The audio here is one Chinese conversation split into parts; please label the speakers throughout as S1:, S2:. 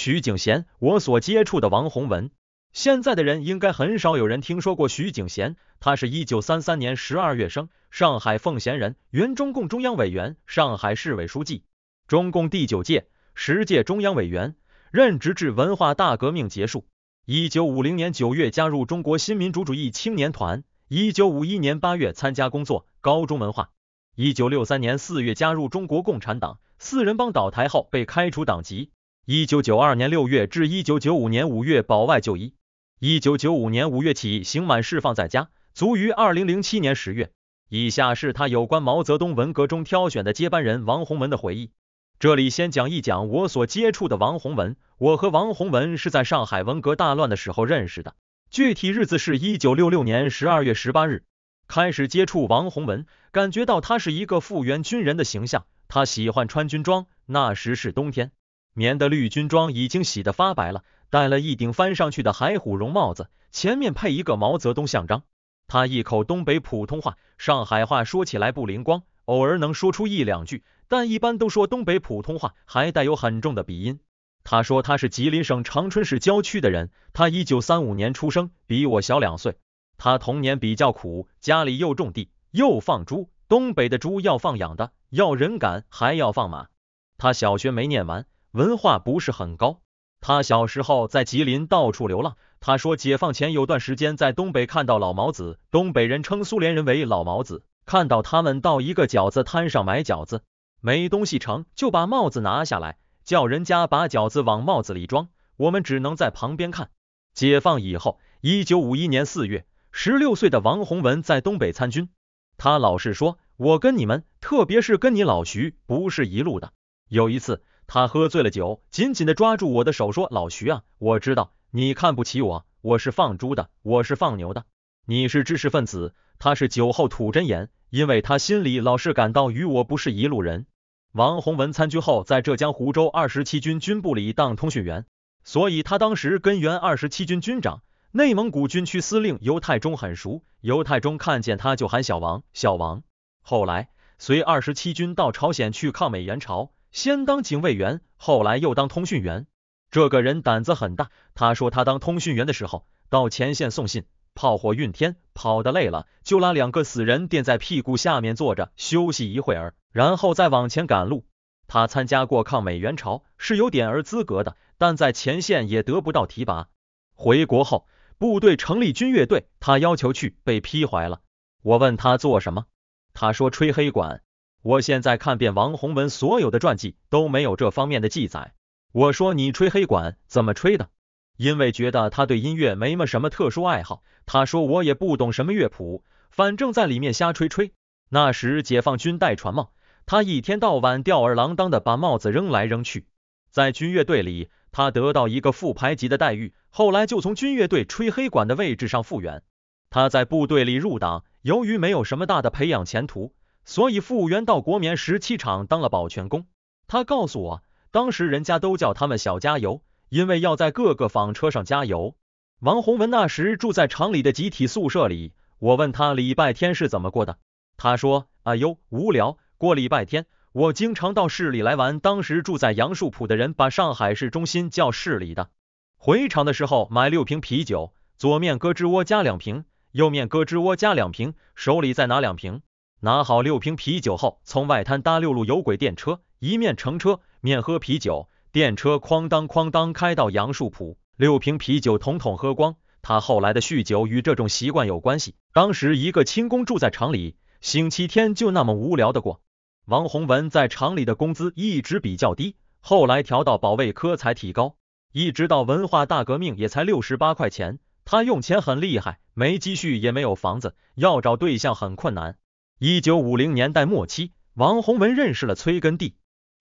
S1: 徐景贤，我所接触的王洪文。现在的人应该很少有人听说过徐景贤。他是一九三三年十二月生，上海奉贤人，原中共中央委员、上海市委书记、中共第九届、十届中央委员，任职至文化大革命结束。一九五零年九月加入中国新民主主义青年团，一九五一年八月参加工作，高中文化。一九六三年四月加入中国共产党。四人帮倒台后被开除党籍。一九九二年六月至一九九五年五月保外就医，一九九五年五月起刑满释放，在家，卒于二零零七年十月。以下是他有关毛泽东文革中挑选的接班人王洪文的回忆。这里先讲一讲我所接触的王洪文。我和王洪文是在上海文革大乱的时候认识的，具体日子是一九六六年十二月十八日开始接触王洪文，感觉到他是一个复员军人的形象，他喜欢穿军装，那时是冬天。棉的绿军装已经洗得发白了，戴了一顶翻上去的海虎绒帽子，前面配一个毛泽东像章。他一口东北普通话，上海话说起来不灵光，偶尔能说出一两句，但一般都说东北普通话，还带有很重的鼻音。他说他是吉林省长春市郊区的人，他一九三五年出生，比我小两岁。他童年比较苦，家里又种地又放猪。东北的猪要放养的，要人赶，还要放马。他小学没念完。文化不是很高，他小时候在吉林到处流浪。他说，解放前有段时间在东北看到老毛子，东北人称苏联人为老毛子。看到他们到一个饺子摊上买饺子，没东西盛，就把帽子拿下来，叫人家把饺子往帽子里装。我们只能在旁边看。解放以后，一九五一年四月，十六岁的王洪文在东北参军。他老是说：“我跟你们，特别是跟你老徐，不是一路的。”有一次。他喝醉了酒，紧紧地抓住我的手，说：“老徐啊，我知道你看不起我，我是放猪的，我是放牛的，你是知识分子。”他是酒后吐真言，因为他心里老是感到与我不是一路人。王洪文参军后，在浙江湖州二十七军军部里当通讯员，所以他当时跟原二十七军军长、内蒙古军区司令尤太忠很熟。尤太忠看见他就喊小王，小王。后来随二十七军到朝鲜去抗美援朝。先当警卫员，后来又当通讯员。这个人胆子很大。他说他当通讯员的时候，到前线送信，炮火运天，跑得累了，就拉两个死人垫在屁股下面坐着休息一会儿，然后再往前赶路。他参加过抗美援朝，是有点儿资格的，但在前线也得不到提拔。回国后，部队成立军乐队，他要求去，被批怀了。我问他做什么，他说吹黑管。我现在看遍王洪文所有的传记，都没有这方面的记载。我说你吹黑管怎么吹的？因为觉得他对音乐没么什么特殊爱好。他说我也不懂什么乐谱，反正在里面瞎吹吹。那时解放军戴船帽，他一天到晚吊儿郎当的把帽子扔来扔去。在军乐队里，他得到一个副排级的待遇。后来就从军乐队吹黑管的位置上复员。他在部队里入党，由于没有什么大的培养前途。所以复员到国棉十七厂当了保全工。他告诉我，当时人家都叫他们“小加油”，因为要在各个纺车上加油。王洪文那时住在厂里的集体宿舍里。我问他礼拜天是怎么过的，他说：“哎呦，无聊。过礼拜天，我经常到市里来玩。当时住在杨树浦的人把上海市中心叫市里的。回厂的时候买六瓶啤酒，左面胳肢窝加两瓶，右面胳肢窝加两瓶，手里再拿两瓶。”拿好六瓶啤酒后，从外滩搭六路有轨电车，一面乘车，面喝啤酒。电车哐当哐当开到杨树浦，六瓶啤酒统统喝光。他后来的酗酒与这种习惯有关系。当时一个轻工住在厂里，星期天就那么无聊的过。王洪文在厂里的工资一直比较低，后来调到保卫科才提高，一直到文化大革命也才六十八块钱。他用钱很厉害，没积蓄，也没有房子，要找对象很困难。一九五零年代末期，王洪文认识了崔根娣。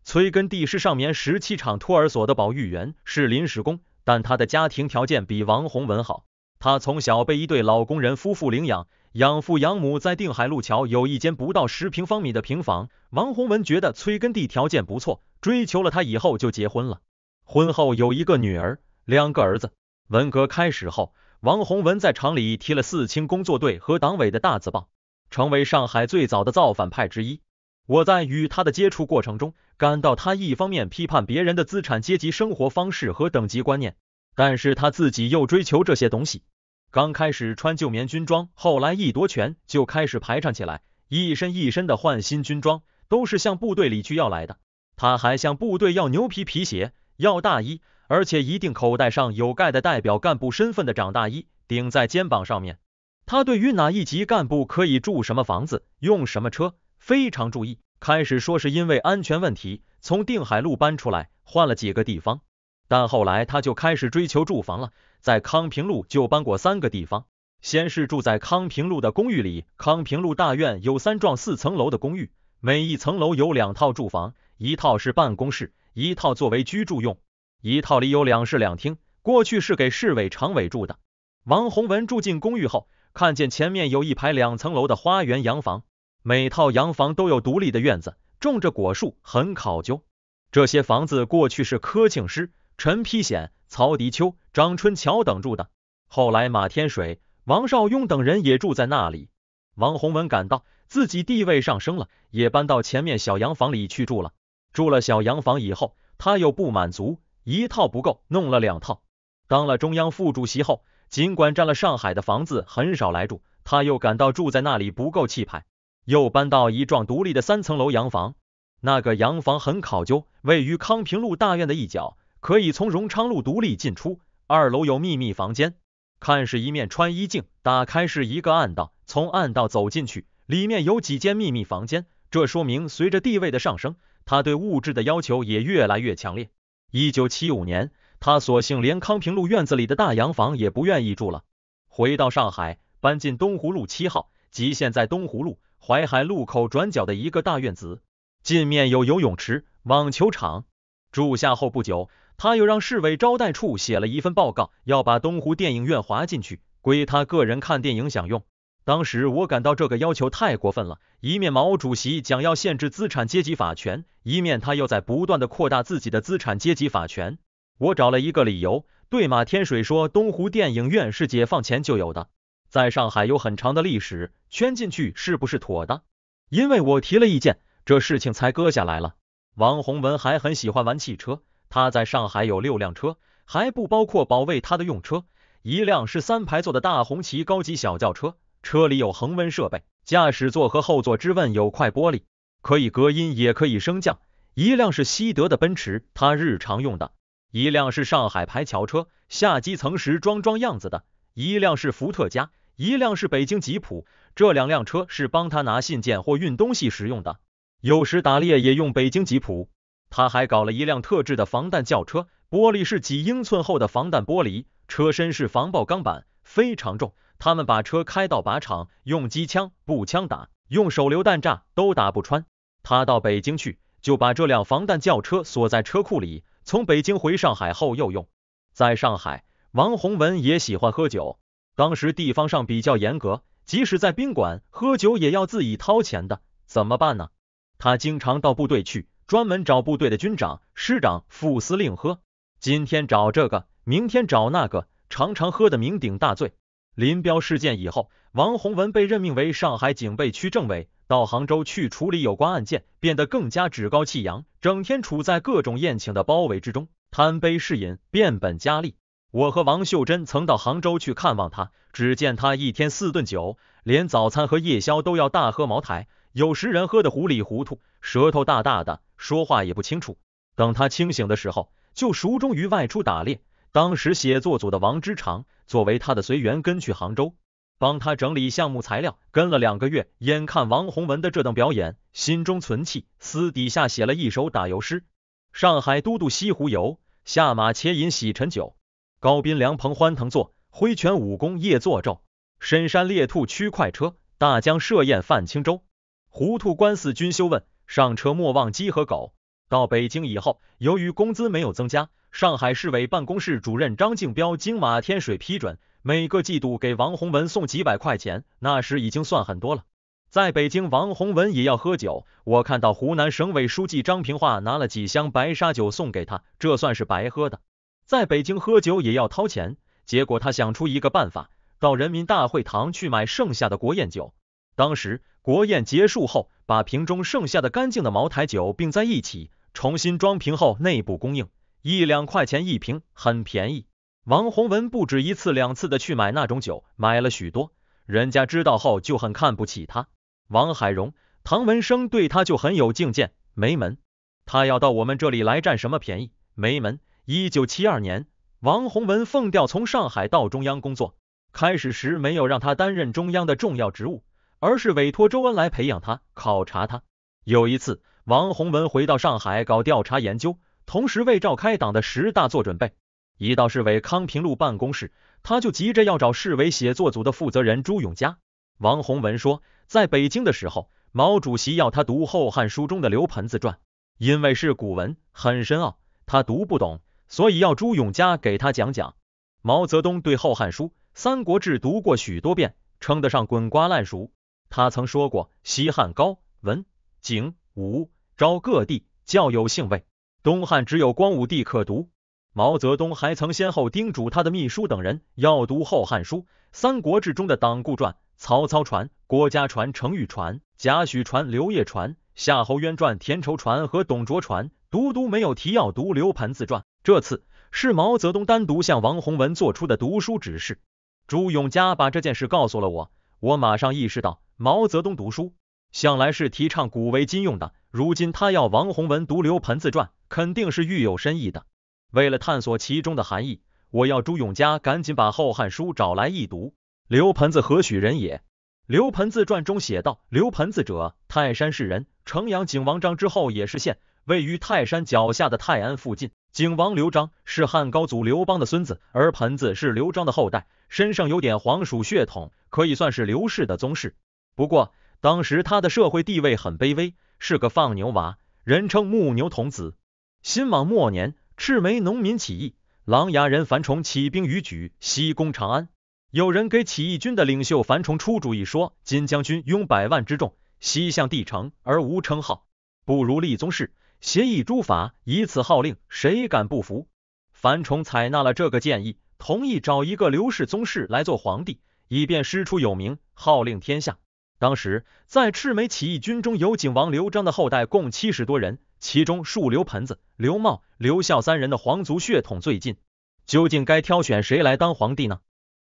S1: 崔根娣是上面十七厂托儿所的保育员，是临时工，但他的家庭条件比王洪文好。他从小被一对老工人夫妇领养，养父养母在定海路桥有一间不到十平方米的平房。王洪文觉得崔根娣条件不错，追求了他以后就结婚了。婚后有一个女儿，两个儿子。文革开始后，王洪文在厂里提了“四清”工作队和党委的大字报。成为上海最早的造反派之一。我在与他的接触过程中，感到他一方面批判别人的资产阶级生活方式和等级观念，但是他自己又追求这些东西。刚开始穿旧棉军装，后来一夺权就开始排场起来，一身一身的换新军装，都是向部队里去要来的。他还向部队要牛皮皮鞋、要大衣，而且一定口袋上有盖的代表干部身份的长大衣顶在肩膀上面。他对于哪一级干部可以住什么房子、用什么车非常注意。开始说是因为安全问题，从定海路搬出来，换了几个地方。但后来他就开始追求住房了，在康平路就搬过三个地方。先是住在康平路的公寓里，康平路大院有三幢四层楼的公寓，每一层楼有两套住房，一套是办公室，一套作为居住用，一套里有两室两厅。过去是给市委常委住的。王洪文住进公寓后。看见前面有一排两层楼的花园洋房，每套洋房都有独立的院子，种着果树，很考究。这些房子过去是柯庆施、陈丕显、曹迪秋、张春桥等住的，后来马天水、王绍庸等人也住在那里。王洪文感到自己地位上升了，也搬到前面小洋房里去住了。住了小洋房以后，他又不满足，一套不够，弄了两套。当了中央副主席后。尽管占了上海的房子很少来住，他又感到住在那里不够气派，又搬到一幢独立的三层楼洋房。那个洋房很考究，位于康平路大院的一角，可以从荣昌路独立进出。二楼有秘密房间，看是一面穿衣镜，打开是一个暗道，从暗道走进去，里面有几间秘密房间。这说明随着地位的上升，他对物质的要求也越来越强烈。一九七五年。他索性连康平路院子里的大洋房也不愿意住了，回到上海，搬进东湖路七号，即现在东湖路淮海路口转角的一个大院子，进面有游泳池、网球场。住下后不久，他又让市委招待处写了一份报告，要把东湖电影院划进去，归他个人看电影享用。当时我感到这个要求太过分了，一面毛主席讲要限制资产阶级法权，一面他又在不断的扩大自己的资产阶级法权。我找了一个理由，对马天水说：“东湖电影院是解放前就有的，在上海有很长的历史，圈进去是不是妥当？”因为我提了意见，这事情才搁下来了。王洪文还很喜欢玩汽车，他在上海有六辆车，还不包括保卫他的用车。一辆是三排座的大红旗高级小轿车，车里有恒温设备，驾驶座和后座之问有块玻璃，可以隔音也可以升降。一辆是西德的奔驰，他日常用的。一辆是上海牌轿车，下基层时装装样子的；一辆是福特加，一辆是北京吉普。这两辆车是帮他拿信件或运东西使用的。有时打猎也用北京吉普。他还搞了一辆特制的防弹轿车，玻璃是几英寸厚的防弹玻璃，车身是防爆钢板，非常重。他们把车开到靶场，用机枪、步枪打，用手榴弹炸都打不穿。他到北京去，就把这辆防弹轿车锁在车库里。从北京回上海后，又用。在上海，王洪文也喜欢喝酒。当时地方上比较严格，即使在宾馆喝酒，也要自己掏钱的。怎么办呢？他经常到部队去，专门找部队的军长、师长、副司令喝。今天找这个，明天找那个，常常喝的酩酊大醉。林彪事件以后，王洪文被任命为上海警备区政委，到杭州去处理有关案件，变得更加趾高气扬，整天处在各种宴请的包围之中，贪杯嗜饮，变本加厉。我和王秀珍曾到杭州去看望他，只见他一天四顿酒，连早餐和夜宵都要大喝茅台，有时人喝得糊里糊涂，舌头大大的，说话也不清楚。等他清醒的时候，就熟终于外出打猎。当时写作组的王之常。作为他的随员，跟去杭州，帮他整理项目材料，跟了两个月，眼看王洪文的这等表演，心中存气，私底下写了一首打油诗：上海都督西湖游，下马且饮洗尘酒，高宾良朋欢腾坐，挥拳武功夜作咒，深山猎兔驱快车，大江设宴泛轻舟，糊涂官司君休问，上车莫忘鸡和狗。到北京以后，由于工资没有增加。上海市委办公室主任张竞标经马天水批准，每个季度给王洪文送几百块钱，那时已经算很多了。在北京，王洪文也要喝酒，我看到湖南省委书记张平化拿了几箱白沙酒送给他，这算是白喝的。在北京喝酒也要掏钱，结果他想出一个办法，到人民大会堂去买剩下的国宴酒。当时国宴结束后，把瓶中剩下的干净的茅台酒并在一起，重新装瓶后内部供应。一两块钱一瓶，很便宜。王洪文不止一次两次的去买那种酒，买了许多。人家知道后就很看不起他。王海荣、唐文生对他就很有敬见。没门，他要到我们这里来占什么便宜？没门。一九七二年，王洪文奉调从上海到中央工作。开始时没有让他担任中央的重要职务，而是委托周恩来培养他、考察他。有一次，王洪文回到上海搞调查研究。同时为召开党的十大做准备，一到市委康平路办公室，他就急着要找市委写作组的负责人朱永嘉。王洪文说，在北京的时候，毛主席要他读《后汉书》中的刘盆子传，因为是古文，很深奥，他读不懂，所以要朱永嘉给他讲讲。毛泽东对《后汉书》《三国志》读过许多遍，称得上滚瓜烂熟。他曾说过：“西汉高、文、景、武朝各地较有兴味。”东汉只有光武帝可读，毛泽东还曾先后叮嘱他的秘书等人要读《后汉书》、《三国志》中的《党锢传》、《曹操传》、《郭嘉传》、《程昱传》、《贾诩传》、《刘烨传》、《夏侯渊传》、《田畴传》和《董卓传》，独独没有提要读《刘盘自传》。这次是毛泽东单独向王洪文做出的读书指示。朱永嘉把这件事告诉了我，我马上意识到毛泽东读书。向来是提倡古为今用的，如今他要王洪文读刘盆自传，肯定是欲有深意的。为了探索其中的含义，我要朱永嘉赶紧把《后汉书》找来一读。刘盆子何许人也？《刘盆自传》中写道：刘盆子者，泰山市人，城阳景王章之后也是县，位于泰山脚下的泰安附近。景王刘章是汉高祖刘邦的孙子，而盆子是刘章的后代，身上有点黄鼠血统，可以算是刘氏的宗室。不过。当时他的社会地位很卑微，是个放牛娃，人称牧牛童子。新莽末年，赤眉农民起义，琅琊人樊崇起兵于举西攻长安。有人给起义军的领袖樊崇出主意说：“金将军拥百万之众，西向帝城而无称号，不如立宗室，协议诸法，以此号令，谁敢不服？”樊崇采纳了这个建议，同意找一个刘氏宗室来做皇帝，以便师出有名，号令天下。当时，在赤眉起义军中有景王刘璋的后代共七十多人，其中树刘盆子、刘茂、刘孝三人的皇族血统最近。究竟该挑选谁来当皇帝呢？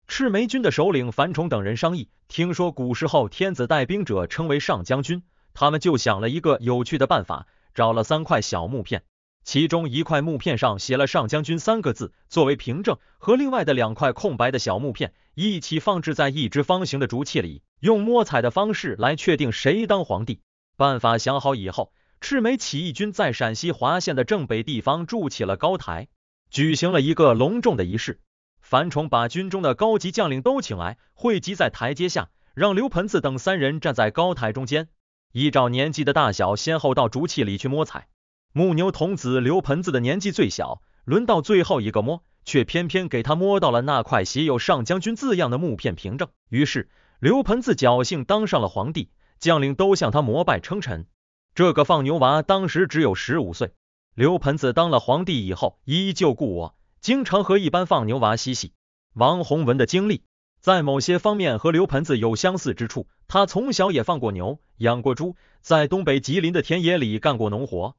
S1: 赤眉军的首领樊崇等人商议，听说古时候天子带兵者称为上将军，他们就想了一个有趣的办法，找了三块小木片，其中一块木片上写了“上将军”三个字作为凭证，和另外的两块空白的小木片。一起放置在一只方形的竹器里，用摸彩的方式来确定谁当皇帝。办法想好以后，赤眉起义军在陕西华县的正北地方筑起了高台，举行了一个隆重的仪式。樊崇把军中的高级将领都请来，汇集在台阶下，让刘盆子等三人站在高台中间，依照年纪的大小，先后到竹器里去摸彩。木牛童子刘盆子的年纪最小，轮到最后一个摸。却偏偏给他摸到了那块写有上将军字样的木片凭证，于是刘盆子侥幸当上了皇帝，将领都向他膜拜称臣。这个放牛娃当时只有十五岁。刘盆子当了皇帝以后，依旧故我，经常和一般放牛娃嬉戏。王洪文的经历在某些方面和刘盆子有相似之处，他从小也放过牛，养过猪，在东北吉林的田野里干过农活。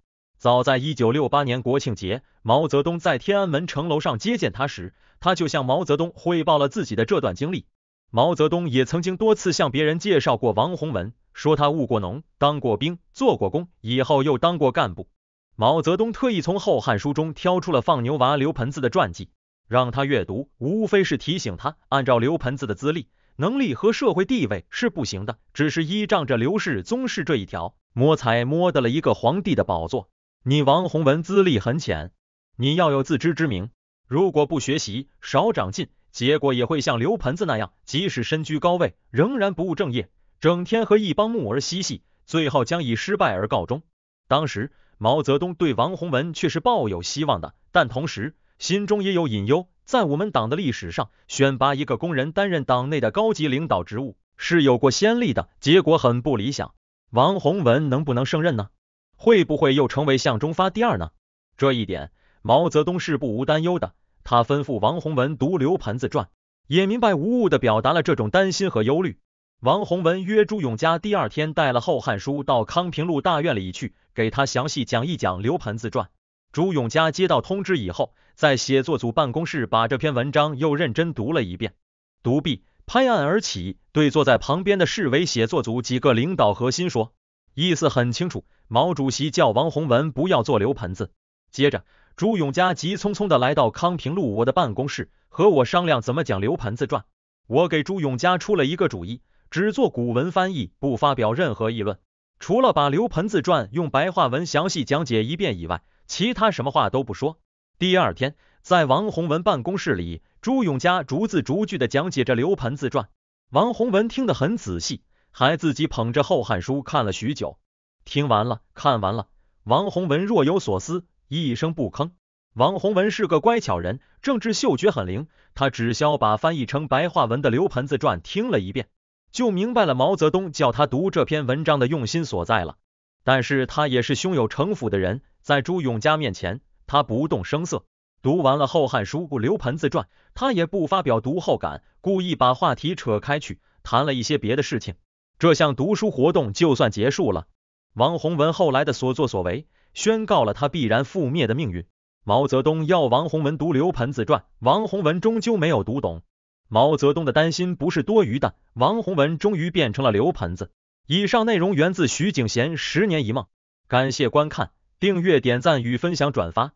S1: 早在一九六八年国庆节，毛泽东在天安门城楼上接见他时，他就向毛泽东汇报了自己的这段经历。毛泽东也曾经多次向别人介绍过王洪文，说他务过农，当过兵，做过工，以后又当过干部。毛泽东特意从《后汉书》中挑出了放牛娃刘盆子的传记，让他阅读，无非是提醒他，按照刘盆子的资历、能力和社会地位是不行的，只是依仗着刘氏宗室这一条，摸才摸得了一个皇帝的宝座。你王洪文资历很浅，你要有自知之明。如果不学习，少长进，结果也会像刘盆子那样，即使身居高位，仍然不务正业，整天和一帮木儿嬉戏，最后将以失败而告终。当时毛泽东对王洪文却是抱有希望的，但同时心中也有隐忧。在我们党的历史上，选拔一个工人担任党内的高级领导职务是有过先例的，结果很不理想。王洪文能不能胜任呢？会不会又成为向中发第二呢？这一点毛泽东是不无担忧的。他吩咐王洪文读《刘盘子传》，也明白无误的表达了这种担心和忧虑。王洪文约朱永嘉第二天带了《后汉书》到康平路大院里去，给他详细讲一讲《刘盘子传》。朱永嘉接到通知以后，在写作组办公室把这篇文章又认真读了一遍，读毕，拍案而起，对坐在旁边的市委写作组几个领导核心说。意思很清楚，毛主席叫王洪文不要做刘盆子。接着，朱永嘉急匆匆地来到康平路我的办公室，和我商量怎么讲刘盆子传。我给朱永嘉出了一个主意，只做古文翻译，不发表任何议论。除了把刘盆子传用白话文详细讲解一遍以外，其他什么话都不说。第二天，在王洪文办公室里，朱永嘉逐字逐句地讲解着刘盆子传，王洪文听得很仔细。还自己捧着《后汉书》看了许久，听完了，看完了。王洪文若有所思，一声不吭。王洪文是个乖巧人，政治嗅觉很灵。他只消把翻译成白话文的《刘盆子传》听了一遍，就明白了毛泽东叫他读这篇文章的用心所在了。但是他也是胸有成府的人，在朱永嘉面前，他不动声色。读完了《后汉书》《刘盆子传》，他也不发表读后感，故意把话题扯开去，谈了一些别的事情。这项读书活动就算结束了。王洪文后来的所作所为，宣告了他必然覆灭的命运。毛泽东要王洪文读《刘盆子传》，王洪文终究没有读懂。毛泽东的担心不是多余的。王洪文终于变成了刘盆子。以上内容源自徐景贤《十年一梦》，感谢观看，订阅、点赞与分享、转发。